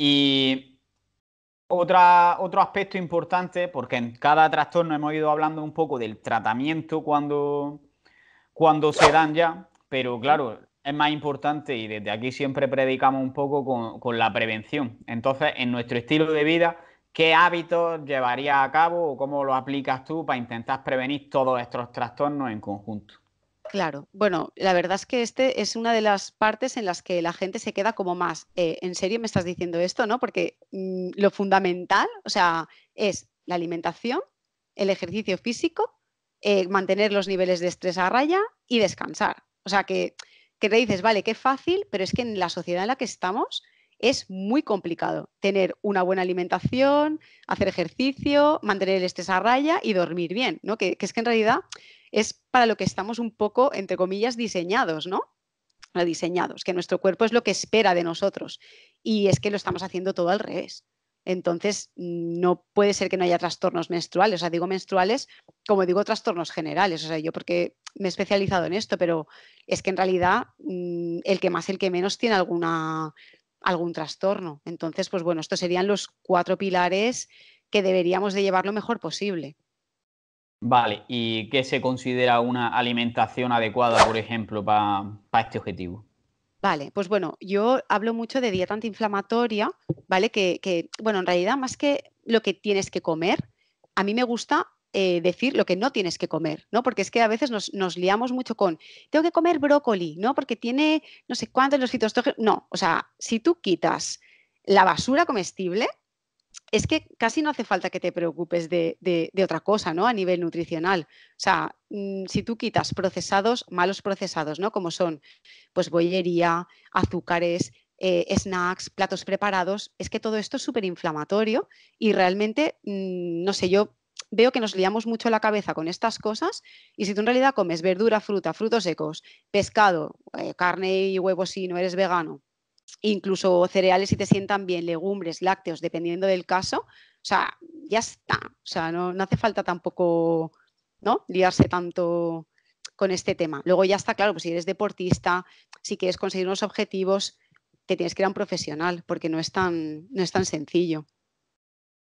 Y otra, otro aspecto importante, porque en cada trastorno hemos ido hablando un poco del tratamiento cuando, cuando se dan ya, pero claro, es más importante y desde aquí siempre predicamos un poco con, la prevención. Entonces, en nuestro estilo de vida, ¿qué hábitos llevarías a cabo o cómo lo aplicas tú para intentar prevenir todos estos trastornos en conjunto? Claro, bueno, la verdad es que este es una de las partes en las que la gente se queda como más, eh, ¿en serio me estás diciendo esto? ¿No? Porque mm, lo fundamental, o sea, es la alimentación, el ejercicio físico, eh, mantener los niveles de estrés a raya y descansar. O sea, que, que te dices, vale, qué fácil, pero es que en la sociedad en la que estamos es muy complicado tener una buena alimentación, hacer ejercicio, mantener el estrés a raya y dormir bien, ¿no? que, que es que en realidad es para lo que estamos un poco, entre comillas, diseñados, ¿no? diseñados, que nuestro cuerpo es lo que espera de nosotros. Y es que lo estamos haciendo todo al revés. Entonces, no puede ser que no haya trastornos menstruales. O sea, digo menstruales, como digo, trastornos generales. O sea, yo porque me he especializado en esto, pero es que en realidad mm, el que más, el que menos tiene alguna, algún trastorno. Entonces, pues bueno, estos serían los cuatro pilares que deberíamos de llevar lo mejor posible. Vale, ¿y qué se considera una alimentación adecuada, por ejemplo, para este objetivo? Vale, pues bueno, yo hablo mucho de dieta antiinflamatoria, ¿vale? Que, bueno, en realidad más que lo que tienes que comer, a mí me gusta eh, decir lo que no tienes que comer, ¿no? Porque es que a veces nos, liamos mucho con, tengo que comer brócoli, ¿no? Porque tiene no sé cuántos los fitoestrógenos, No, o sea, si tú quitas la basura comestible, es que casi no hace falta que te preocupes de, otra cosa, ¿no? A nivel nutricional. O sea, mm, si tú quitas procesados, malos procesados, ¿no? Como son, pues, bollería, azúcares, eh, snacks, platos preparados, es que todo esto es súper inflamatorio y realmente, mm, no sé, yo veo que nos liamos mucho la cabeza con estas cosas y si tú en realidad comes verdura, fruta, frutos secos, pescado, eh, carne y huevos si no eres vegano, incluso cereales si te sientan bien, legumbres, lácteos, dependiendo del caso. O sea, ya está. O sea, no, hace falta tampoco ¿no? liarse tanto con este tema. Luego ya está claro, pues si eres deportista, si quieres conseguir unos objetivos, te tienes que ir a un profesional, porque no es tan, no es tan sencillo.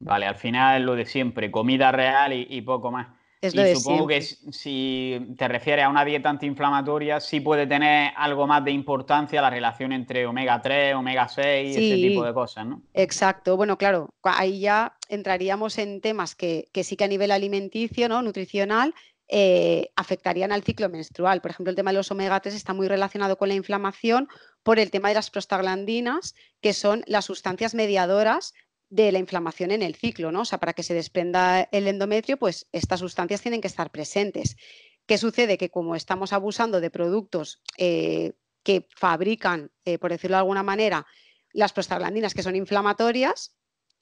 Vale, al final lo de siempre, comida real y poco más y supongo que si te refieres a una dieta antiinflamatoria, sí puede tener algo más de importancia la relación entre omega 3, omega 6, y ese tipo de cosas, ¿no? Exacto. Bueno, claro, ahí ya entraríamos en temas que, sí que a nivel alimenticio, ¿no? Nutricional, eh, afectarían al ciclo menstrual. Por ejemplo, el tema de los omega 3 está muy relacionado con la inflamación por el tema de las prostaglandinas, que son las sustancias mediadoras de la inflamación en el ciclo, ¿no? O sea, para que se desprenda el endometrio, pues estas sustancias tienen que estar presentes. ¿Qué sucede? Que como estamos abusando de productos eh, que fabrican, eh, por decirlo de alguna manera, las prostaglandinas que son inflamatorias,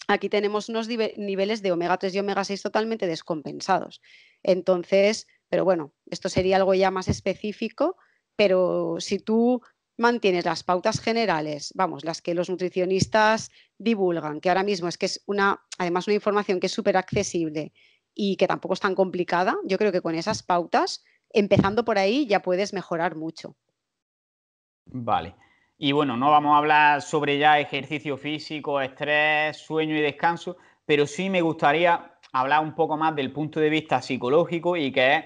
aquí tenemos unos niveles de omega 3 y omega 6 totalmente descompensados. Entonces, pero bueno, esto sería algo ya más específico, pero si tú mantienes las pautas generales, vamos, las que los nutricionistas divulgan, que ahora mismo es que es una, además una información que es súper accesible y que tampoco es tan complicada, yo creo que con esas pautas, empezando por ahí, ya puedes mejorar mucho. Vale. Y bueno, no vamos a hablar sobre ya ejercicio físico, estrés, sueño y descanso, pero sí me gustaría hablar un poco más del punto de vista psicológico y que es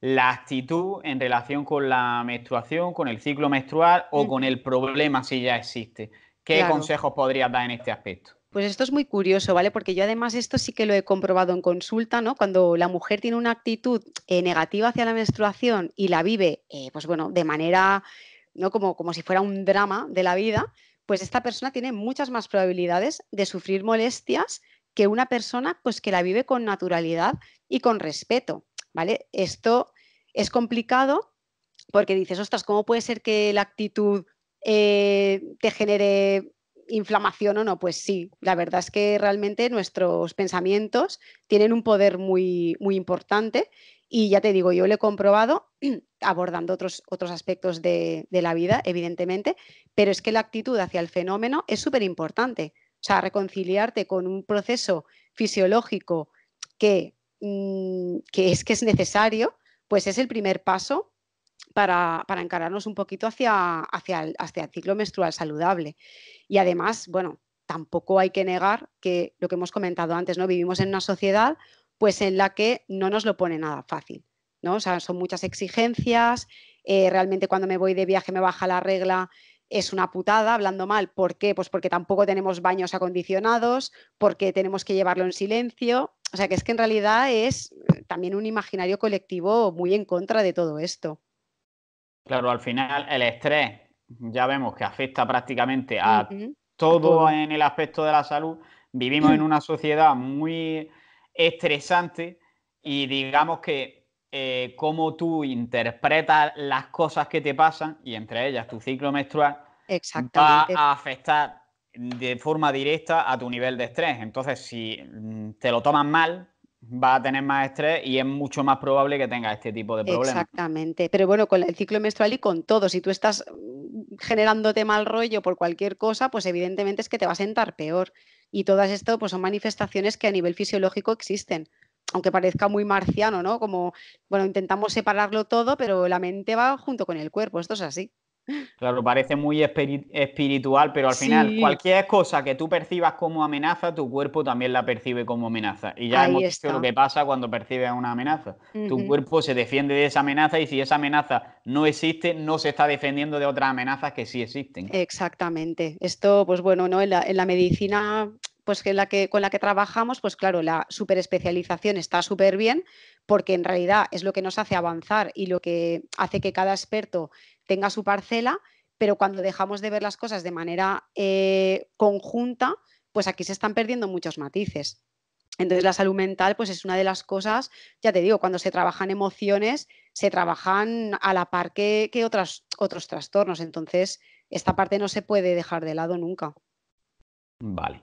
la actitud en relación con la menstruación, con el ciclo menstrual o mm. con el problema si ya existe. ¿Qué consejos podrías dar en este aspecto? Pues esto es muy curioso, ¿vale? Porque yo además esto sí que lo he comprobado en consulta, ¿no? Cuando la mujer tiene una actitud eh, negativa hacia la menstruación y la vive, eh, pues bueno, de manera, ¿no? Como, como si fuera un drama de la vida, pues esta persona tiene muchas más probabilidades de sufrir molestias que una persona pues que la vive con naturalidad y con respeto, ¿vale? Esto es complicado porque dices, ostras, ¿cómo puede ser que la actitud eh, te genere inflamación o no? Pues sí, la verdad es que realmente nuestros pensamientos tienen un poder muy, muy importante y ya te digo, yo lo he comprobado abordando otros, otros aspectos de, la vida, evidentemente, pero es que la actitud hacia el fenómeno es súper importante. O sea, reconciliarte con un proceso fisiológico que, mm, que es que es necesario, pues es el primer paso para, encararnos un poquito hacia, hacia, el, ciclo menstrual saludable. Y además, bueno, tampoco hay que negar que lo que hemos comentado antes, ¿no? Vivimos en una sociedad pues en la que no nos lo pone nada fácil, ¿no? O sea, son muchas exigencias, eh, realmente cuando me voy de viaje me baja la regla, es una putada, hablando mal, ¿por qué? Pues porque tampoco tenemos baños acondicionados, porque tenemos que llevarlo en silencio, o sea que es que en realidad es eh, también un imaginario colectivo muy en contra de todo esto. Claro, al final el estrés ya vemos que afecta prácticamente a todo en el aspecto de la salud. Vivimos en una sociedad muy estresante y digamos que eh, cómo tú interpretas las cosas que te pasan y entre ellas tu ciclo menstrual va a afectar de forma directa a tu nivel de estrés. Entonces, si mm, te lo tomas mal, va a tener más estrés y es mucho más probable que tenga este tipo de problemas. Exactamente, pero bueno, con el ciclo menstrual y con todo, si tú estás mm, generándote mal rollo por cualquier cosa, pues evidentemente es que te va a sentar peor. Y todas esto pues son manifestaciones que a nivel fisiológico existen, aunque parezca muy marciano, ¿no? Como, bueno, intentamos separarlo todo, pero la mente va junto con el cuerpo, esto es así. Claro, parece muy espiritual, pero al final cualquier cosa que tú percibas como amenaza, tu cuerpo también la percibe como amenaza. Y ya hemos visto lo que pasa cuando percibes una amenaza. Tu cuerpo se defiende de esa amenaza y si esa amenaza no existe, no se está defendiendo de otras amenazas que sí existen. Exactamente. Esto, pues bueno, ¿no? en la medicina pues que la que, con la que trabajamos, pues claro, la superespecialización está súper bien porque en realidad es lo que nos hace avanzar y lo que hace que cada experto tenga su parcela, pero cuando dejamos de ver las cosas de manera eh, conjunta, pues aquí se están perdiendo muchos matices. Entonces la salud mental pues es una de las cosas, ya te digo, cuando se trabajan emociones, se trabajan a la par que, otras, otros trastornos. Entonces esta parte no se puede dejar de lado nunca. Vale.